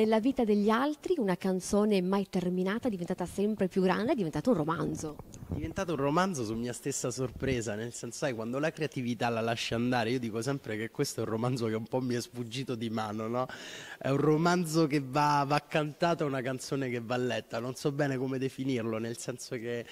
nella vita degli altri una canzone mai terminata, diventata sempre più grande, è diventato un romanzo. È diventato un romanzo su mia stessa sorpresa, nel senso, che quando la creatività la lascia andare, io dico sempre che questo è un romanzo che un po' mi è sfuggito di mano, no? È un romanzo che va, va cantata, una canzone che va letta, non so bene come definirlo, nel senso che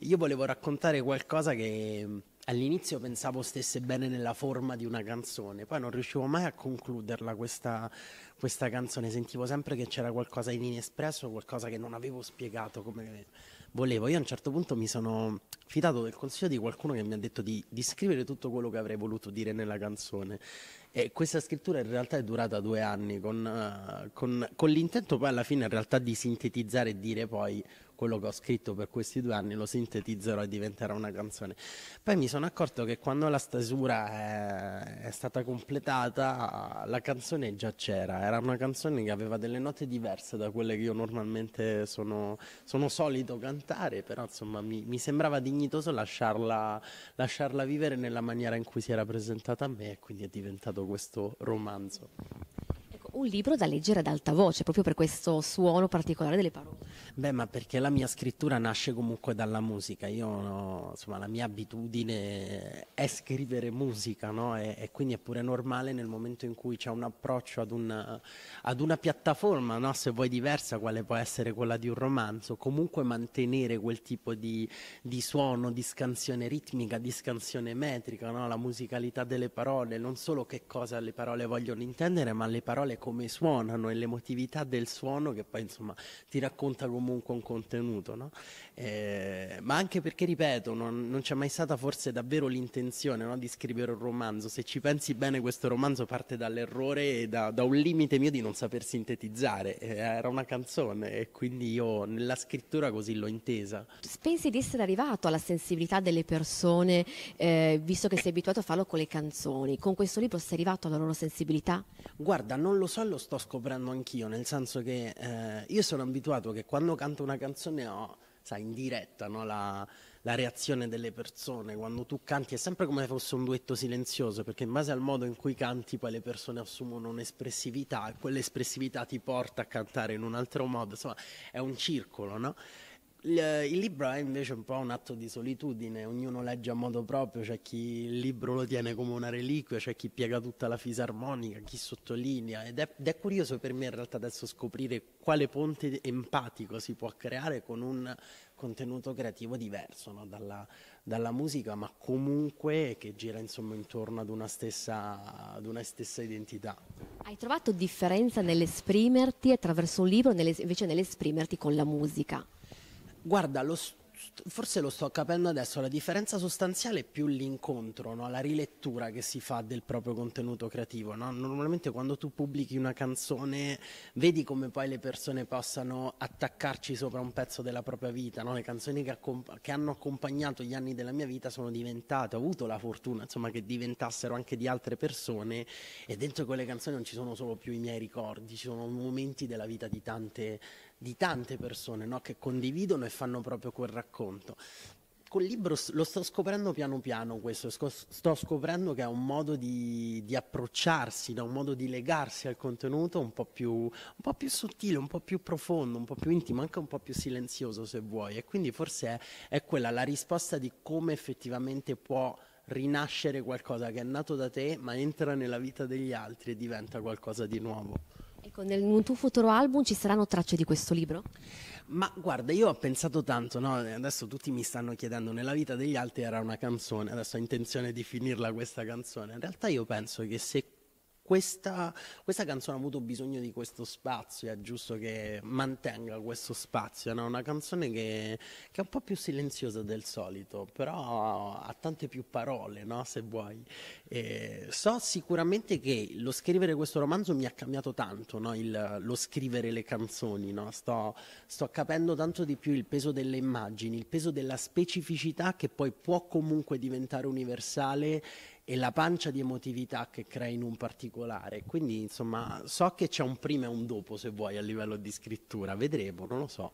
io volevo raccontare qualcosa che all'inizio pensavo stesse bene nella forma di una canzone, poi non riuscivo mai a concluderla questa, questa canzone, sentivo sempre che c'era qualcosa in inespresso, qualcosa che non avevo spiegato come volevo. Io a un certo punto mi sono fidato del consiglio di qualcuno che mi ha detto di, di scrivere tutto quello che avrei voluto dire nella canzone. E questa scrittura in realtà è durata due anni, con, uh, con, con l'intento poi alla fine in realtà di sintetizzare e dire poi quello che ho scritto per questi due anni, lo sintetizzerò e diventerà una canzone. Poi mi sono accorto che quando la stesura è, è stata completata, la canzone già c'era, era una canzone che aveva delle note diverse da quelle che io normalmente sono, sono solito cantare, però insomma mi, mi sembrava dignitoso lasciarla, lasciarla vivere nella maniera in cui si era presentata a me e quindi è diventato questo romanzo ecco, un libro da leggere ad alta voce, proprio per questo suono particolare delle parole. Beh, ma perché la mia scrittura nasce comunque dalla musica. Io, no, insomma, la mia abitudine è scrivere musica, no? E, e, quindi è pure normale nel momento in cui c'è un approccio ad una, ad una piattaforma, no? Se vuoi diversa, quale può essere quella di un romanzo, comunque mantenere quel tipo di, di suono, di scansione ritmica, di scansione metrica, no? La musicalità delle parole, non solo che cosa le parole vogliono intendere, ma le parole come suonano e l'emotività del suono che poi, insomma, ti racconta diventa comunque un contenuto, no? eh, ma anche perché, ripeto, non, non, c'è mai stata forse davvero l'intenzione no, di scrivere un romanzo, se ci pensi bene questo romanzo parte dall'errore e da, da un limite mio di non saper sintetizzare, eh, era una canzone e quindi io nella scrittura così l'ho intesa. Pensi di essere arrivato alla sensibilità delle persone, eh, visto che sei abituato a farlo con le canzoni, con questo libro sei arrivato alla loro sensibilità? Guarda, non lo so, lo sto scoprendo anch'io, nel senso che eh, io sono abituato che quando canto una canzone ho, sai, in diretta, no? la, la, reazione delle persone, quando tu canti è sempre come se fosse un duetto silenzioso, perché in base al modo in cui canti poi le persone assumono un'espressività e quell'espressività ti porta a cantare in un altro modo, insomma è un circolo, no? Il, libro è invece un po' un atto di solitudine, ognuno legge a modo proprio, c'è chi il libro lo tiene come una reliquia, c'è chi piega tutta la fisarmonica, chi sottolinea ed è, ed è curioso per me in realtà adesso scoprire quale ponte empatico si può creare con un contenuto creativo diverso no? dalla, dalla, musica, ma comunque che gira insomma, intorno ad una, stessa, ad una, stessa, identità. Hai trovato differenza nell'esprimerti attraverso un libro, nelle, invece nell'esprimerti con la musica? Guarda, lo forse lo sto capendo adesso, la differenza sostanziale è più l'incontro, no? la rilettura che si fa del proprio contenuto creativo. No? Normalmente quando tu pubblichi una canzone vedi come poi le persone possano attaccarci sopra un pezzo della propria vita. No? Le canzoni che, che, hanno accompagnato gli anni della mia vita sono diventate, ho avuto la fortuna insomma, che diventassero anche di altre persone e dentro quelle canzoni non ci sono solo più i miei ricordi, ci sono momenti della vita di tante persone di tante persone no? che condividono e fanno proprio quel racconto. Col libro lo sto scoprendo piano piano questo, sto scoprendo che è un modo di, di approcciarsi, da un modo di legarsi al contenuto un po, più, un po' più sottile, un po' più profondo, un po' più intimo, anche un po' più silenzioso se vuoi. E quindi forse è, è quella la risposta di come effettivamente può rinascere qualcosa che è nato da te ma entra nella vita degli altri e diventa qualcosa di nuovo. Ecco, nel tuo futuro album ci saranno tracce di questo libro? Ma guarda, io ho pensato tanto, no? adesso tutti mi stanno chiedendo, nella vita degli altri era una canzone, adesso ho intenzione di finirla questa canzone. In realtà io penso che se questa, questa, canzone ha avuto bisogno di questo spazio, è giusto che mantenga questo spazio, no? una canzone che, che, è un po' più silenziosa del solito, però ha tante più parole, no? se vuoi. E so sicuramente che lo scrivere questo romanzo mi ha cambiato tanto, no? il, lo scrivere le canzoni, sto, sto capendo tanto di più il peso delle immagini, il peso della specificità che poi può comunque diventare universale e la pancia di emotività che crea in un particolare. Quindi, insomma, so che c'è un prima e un dopo, se vuoi, a livello di scrittura. Vedremo, non lo so.